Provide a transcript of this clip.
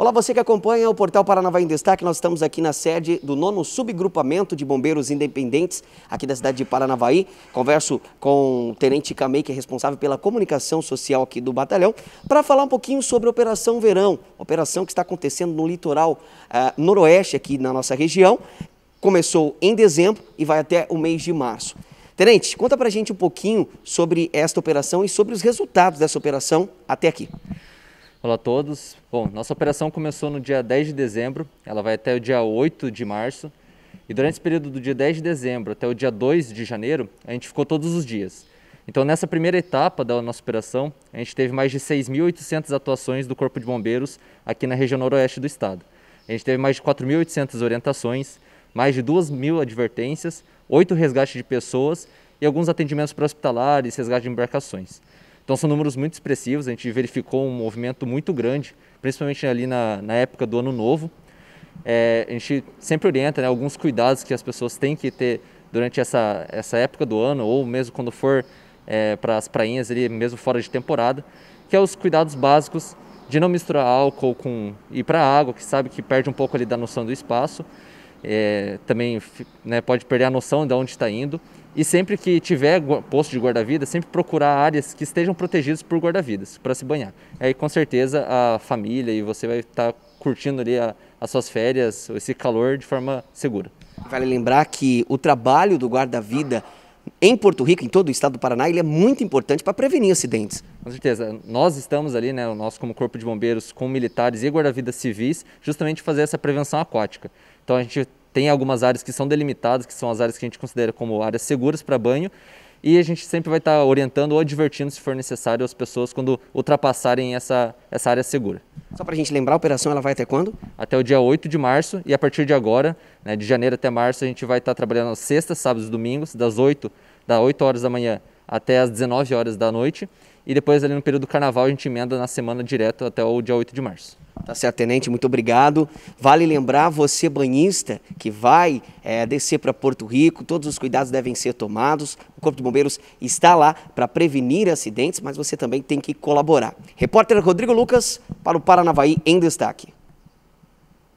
Olá, você que acompanha o portal Paranavaí em Destaque, nós estamos aqui na sede do nono subgrupamento de bombeiros independentes aqui da cidade de Paranavaí. Converso com o Tenente Camei, que é responsável pela comunicação social aqui do batalhão, para falar um pouquinho sobre a Operação Verão, operação que está acontecendo no litoral uh, noroeste aqui na nossa região. Começou em dezembro e vai até o mês de março. Tenente, conta para a gente um pouquinho sobre esta operação e sobre os resultados dessa operação até aqui. Olá a todos. Bom, nossa operação começou no dia 10 de dezembro, ela vai até o dia 8 de março. E durante esse período do dia 10 de dezembro até o dia 2 de janeiro, a gente ficou todos os dias. Então, nessa primeira etapa da nossa operação, a gente teve mais de 6.800 atuações do Corpo de Bombeiros aqui na região noroeste do estado. A gente teve mais de 4.800 orientações, mais de 2.000 advertências, oito resgates de pessoas e alguns atendimentos para hospitalares, resgate de embarcações. Então são números muito expressivos, a gente verificou um movimento muito grande, principalmente ali na, na época do ano novo. É, a gente sempre orienta né, alguns cuidados que as pessoas têm que ter durante essa, essa época do ano, ou mesmo quando for é, para as prainhas ali, mesmo fora de temporada, que é os cuidados básicos de não misturar álcool com ir para a água, que sabe que perde um pouco ali da noção do espaço, é, também né, pode perder a noção de onde está indo. E sempre que tiver posto de guarda-vida, sempre procurar áreas que estejam protegidas por guarda-vidas para se banhar. Aí com certeza a família e você vai estar tá curtindo ali a, as suas férias, esse calor de forma segura. Vale lembrar que o trabalho do guarda-vida em Porto Rico, em todo o estado do Paraná, ele é muito importante para prevenir acidentes. Com certeza. Nós estamos ali, né, nós como Corpo de Bombeiros, com militares e guarda-vidas civis, justamente fazer essa prevenção aquática. Então a gente tem algumas áreas que são delimitadas, que são as áreas que a gente considera como áreas seguras para banho, e a gente sempre vai estar tá orientando ou advertindo, se for necessário, as pessoas quando ultrapassarem essa, essa área segura. Só para a gente lembrar, a operação ela vai até quando? Até o dia 8 de março e a partir de agora, né, de janeiro até março, a gente vai estar tá trabalhando sextas, sábados e domingos, das 8 da 8 horas da manhã até as 19 horas da noite. E depois, ali no período do carnaval, a gente emenda na semana direto até o dia 8 de março. Tá certo, Tenente, muito obrigado. Vale lembrar você, banhista, que vai é, descer para Porto Rico, todos os cuidados devem ser tomados. O Corpo de Bombeiros está lá para prevenir acidentes, mas você também tem que colaborar. Repórter Rodrigo Lucas para o Paranavaí em Destaque.